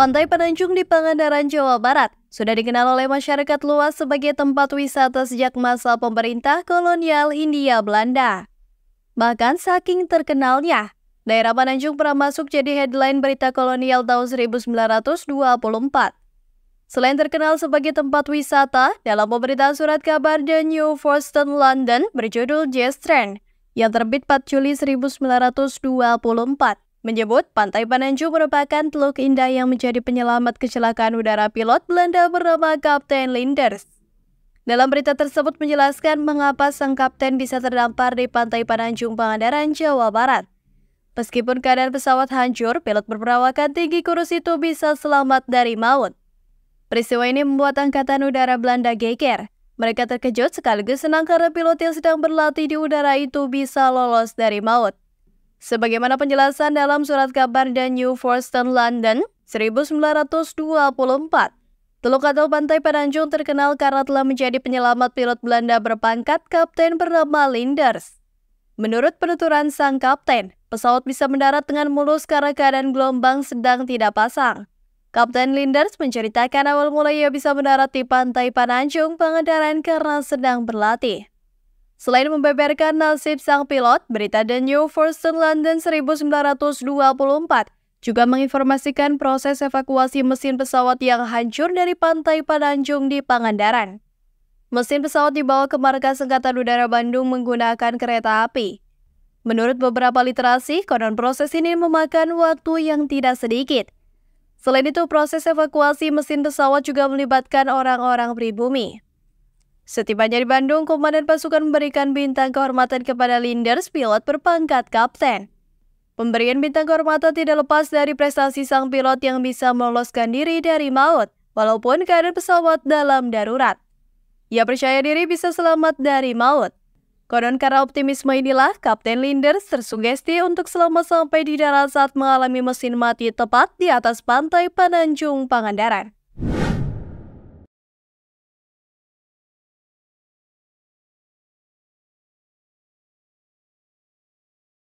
Pantai Penanjung di Pangandaran, Jawa Barat sudah dikenal oleh masyarakat luas sebagai tempat wisata sejak masa pemerintah kolonial India Belanda. Bahkan saking terkenalnya, daerah Penanjung pernah masuk jadi headline berita kolonial tahun 1924. Selain terkenal sebagai tempat wisata, dalam pemberitaan surat kabar The New Forston London berjudul Jazz Trend, yang terbit 4 Juli 1924, menyebut Pantai Pananju merupakan teluk indah yang menjadi penyelamat kecelakaan udara pilot Belanda bernama Kapten Linders. Dalam berita tersebut menjelaskan mengapa sang kapten bisa terdampar di Pantai Pananjung Pangandaran, Jawa Barat. Meskipun keadaan pesawat hancur, pilot berperawakan tinggi kurus itu bisa selamat dari maut. Peristiwa ini membuat Angkatan Udara Belanda geger. Mereka terkejut sekaligus senang karena pilot yang sedang berlatih di udara itu bisa lolos dari maut. Sebagaimana penjelasan dalam surat kabar The New Forsten London 1924, Teluk atau Pantai Penanjung terkenal karena telah menjadi penyelamat pilot Belanda berpangkat Kapten bernama Linders. Menurut penuturan sang kapten, pesawat bisa mendarat dengan mulus karena keadaan gelombang sedang tidak pasang. Kapten Linders menceritakan awal mulanya bisa mendarat di Pantai Pananjung pengendaraan karena sedang berlatih. Selain membeberkan nasib sang pilot, berita The New First in London 1924 juga menginformasikan proses evakuasi mesin pesawat yang hancur dari pantai Pananjung di Pangandaran. Mesin pesawat dibawa ke markas Angkatan Udara Bandung menggunakan kereta api. Menurut beberapa literasi, konon proses ini memakan waktu yang tidak sedikit. Selain itu, proses evakuasi mesin pesawat juga melibatkan orang-orang pribumi. Setibanya di Bandung, Komandan Pasukan memberikan bintang kehormatan kepada Linders, pilot berpangkat kapten. Pemberian bintang kehormatan tidak lepas dari prestasi sang pilot yang bisa meloloskan diri dari maut, walaupun keadaan pesawat dalam darurat. Ia percaya diri bisa selamat dari maut. Konon karena optimisme inilah, Kapten Linders tersugesti untuk selamat sampai di darat saat mengalami mesin mati tepat di atas pantai Pananjung Pangandaran.